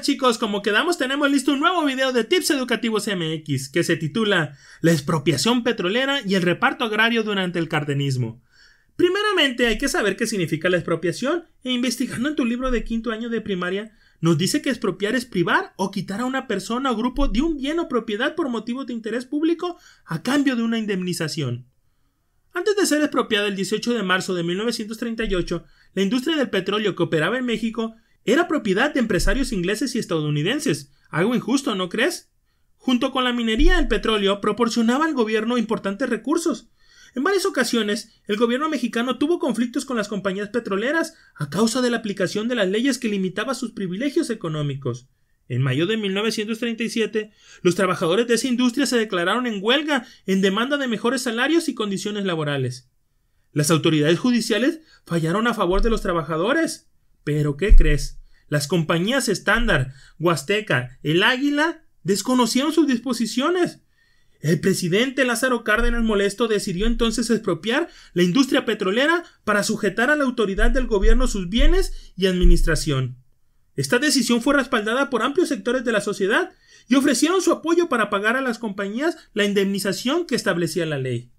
chicos, como quedamos tenemos listo un nuevo video de Tips Educativos MX que se titula La expropiación petrolera y el reparto agrario durante el cardenismo. Primeramente hay que saber qué significa la expropiación e investigando en tu libro de quinto año de primaria nos dice que expropiar es privar o quitar a una persona o grupo de un bien o propiedad por motivo de interés público a cambio de una indemnización. Antes de ser expropiada el 18 de marzo de 1938, la industria del petróleo que operaba en México era propiedad de empresarios ingleses y estadounidenses, algo injusto, ¿no crees? Junto con la minería, el petróleo proporcionaba al gobierno importantes recursos. En varias ocasiones, el gobierno mexicano tuvo conflictos con las compañías petroleras a causa de la aplicación de las leyes que limitaba sus privilegios económicos. En mayo de 1937, los trabajadores de esa industria se declararon en huelga en demanda de mejores salarios y condiciones laborales. Las autoridades judiciales fallaron a favor de los trabajadores. Pero ¿qué crees? Las compañías Standard, Huasteca, El Águila, desconocieron sus disposiciones. El presidente Lázaro Cárdenas Molesto decidió entonces expropiar la industria petrolera para sujetar a la autoridad del gobierno sus bienes y administración. Esta decisión fue respaldada por amplios sectores de la sociedad y ofrecieron su apoyo para pagar a las compañías la indemnización que establecía la ley.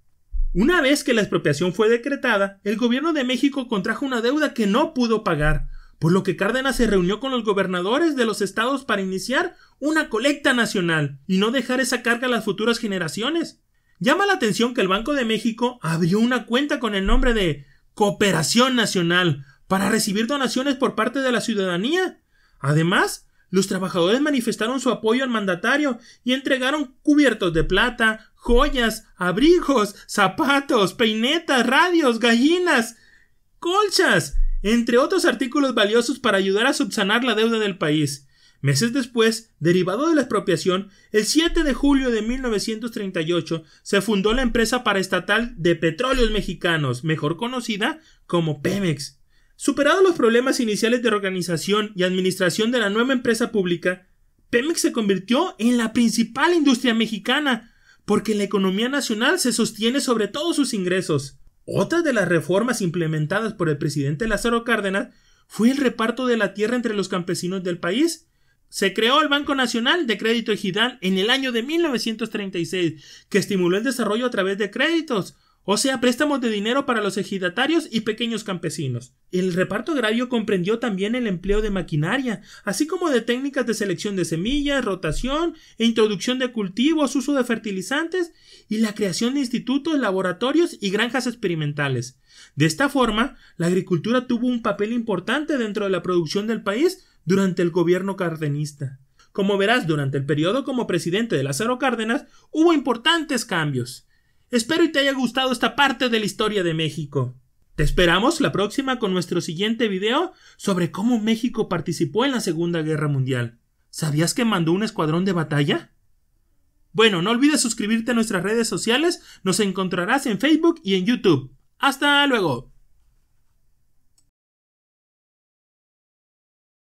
Una vez que la expropiación fue decretada, el gobierno de México contrajo una deuda que no pudo pagar, por lo que Cárdenas se reunió con los gobernadores de los estados para iniciar una colecta nacional y no dejar esa carga a las futuras generaciones. Llama la atención que el Banco de México abrió una cuenta con el nombre de Cooperación Nacional para recibir donaciones por parte de la ciudadanía. Además, los trabajadores manifestaron su apoyo al mandatario y entregaron cubiertos de plata, joyas, abrigos, zapatos, peinetas, radios, gallinas, colchas entre otros artículos valiosos para ayudar a subsanar la deuda del país. Meses después, derivado de la expropiación, el 7 de julio de 1938 se fundó la empresa paraestatal de petróleos mexicanos, mejor conocida como Pemex. Superados los problemas iniciales de organización y administración de la nueva empresa pública, Pemex se convirtió en la principal industria mexicana, porque la economía nacional se sostiene sobre todos sus ingresos. Otra de las reformas implementadas por el presidente Lázaro Cárdenas fue el reparto de la tierra entre los campesinos del país. Se creó el Banco Nacional de Crédito Ejidal en el año de 1936, que estimuló el desarrollo a través de créditos o sea, préstamos de dinero para los ejidatarios y pequeños campesinos. El reparto agrario comprendió también el empleo de maquinaria, así como de técnicas de selección de semillas, rotación e introducción de cultivos, uso de fertilizantes y la creación de institutos, laboratorios y granjas experimentales. De esta forma, la agricultura tuvo un papel importante dentro de la producción del país durante el gobierno cardenista. Como verás, durante el periodo como presidente de Lázaro Cárdenas hubo importantes cambios. Espero y te haya gustado esta parte de la historia de México. Te esperamos la próxima con nuestro siguiente video sobre cómo México participó en la Segunda Guerra Mundial. ¿Sabías que mandó un escuadrón de batalla? Bueno, no olvides suscribirte a nuestras redes sociales, nos encontrarás en Facebook y en YouTube. Hasta luego.